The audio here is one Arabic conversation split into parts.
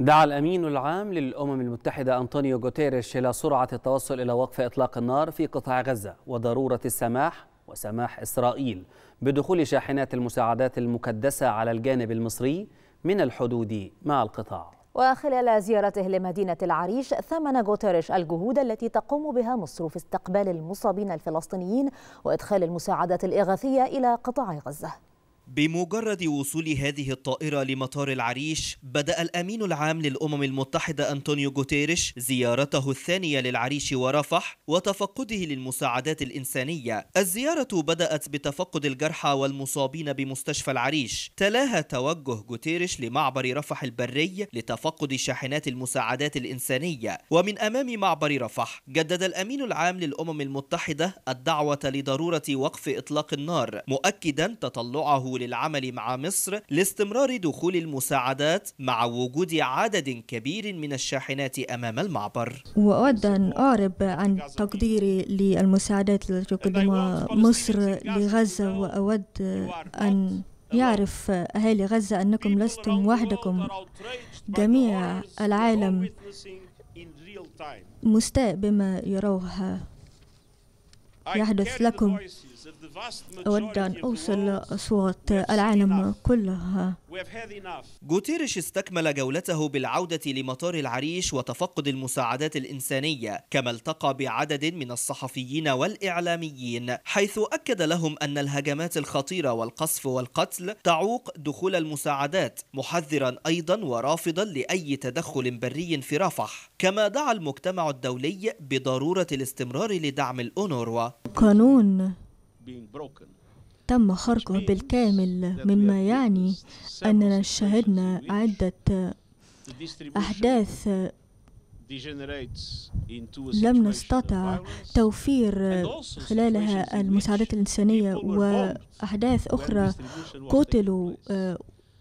دعا الأمين العام للأمم المتحدة أنطونيو غوتيريش إلى سرعة التوصل إلى وقف إطلاق النار في قطاع غزة وضرورة السماح وسماح إسرائيل بدخول شاحنات المساعدات المكدسة على الجانب المصري من الحدود مع القطاع وخلال زيارته لمدينة العريش ثمن غوتيريش الجهود التي تقوم بها مصر في استقبال المصابين الفلسطينيين وإدخال المساعدات الإغاثية إلى قطاع غزة بمجرد وصول هذه الطائرة لمطار العريش بدأ الأمين العام للأمم المتحدة أنطونيو غوتيريش زيارته الثانية للعريش ورفح وتفقده للمساعدات الإنسانية الزيارة بدأت بتفقد الجرحى والمصابين بمستشفى العريش تلاها توجه غوتيريش لمعبر رفح البري لتفقد شاحنات المساعدات الإنسانية ومن أمام معبر رفح جدد الأمين العام للأمم المتحدة الدعوة لضرورة وقف إطلاق النار مؤكدا تطلعه للعمل العمل مع مصر لاستمرار دخول المساعدات مع وجود عدد كبير من الشاحنات أمام المعبر وأود أن أعرب عن تقديري للمساعدات التي تقدمها مصر لغزة وأود أن يعرف أهالي غزة أنكم لستم وحدكم جميع العالم مستاء بما يروه يحدث لكم أود أن أوصل أصوات العالم كلها غوتيريش استكمل جولته بالعودة لمطار العريش وتفقد المساعدات الإنسانية كما التقى بعدد من الصحفيين والإعلاميين حيث أكد لهم أن الهجمات الخطيرة والقصف والقتل تعوق دخول المساعدات محذرا أيضا ورافضا لأي تدخل بري في رفح كما دعا المجتمع الدولي بضرورة الاستمرار لدعم الأونروا قانون تم خرقه بالكامل مما يعني أننا شهدنا عدة أحداث لم نستطع توفير خلالها المساعدات الإنسانية وأحداث أخرى قتلوا آه،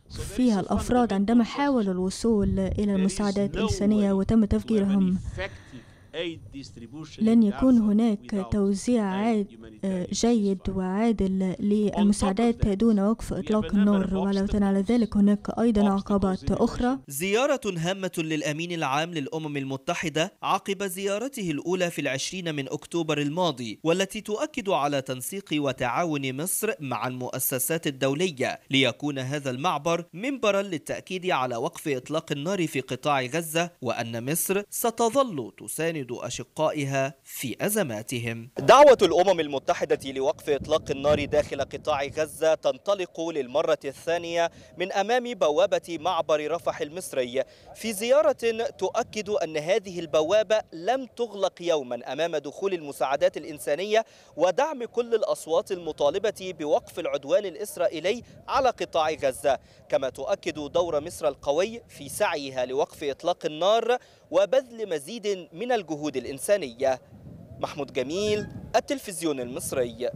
فيها الأفراد عندما حاولوا الوصول إلى المساعدات الإنسانية وتم تفجيرهم لن يكون هناك توزيع آه، جيد وعادل للمساعدات دون وقف إطلاق النار وعلاوة على ذلك هناك أيضا عقبات أخرى زيارة هامة للأمين العام للأمم المتحدة عقب زيارته الأولى في العشرين من أكتوبر الماضي والتي تؤكد على تنسيق وتعاون مصر مع المؤسسات الدولية ليكون هذا المعبر منبرا للتأكيد على وقف إطلاق النار في قطاع غزة وأن مصر ستظل تساند تساعد أشقائها في أزماتهم دعوة الأمم المتحدة لوقف إطلاق النار داخل قطاع غزة تنطلق للمرة الثانية من أمام بوابة معبر رفح المصري في زيارة تؤكد أن هذه البوابة لم تغلق يوما أمام دخول المساعدات الإنسانية ودعم كل الأصوات المطالبة بوقف العدوان الإسرائيلي على قطاع غزة كما تؤكد دور مصر القوي في سعيها لوقف إطلاق النار وبذل مزيد من الجهود الجهود الإنسانية محمود جميل التلفزيون المصري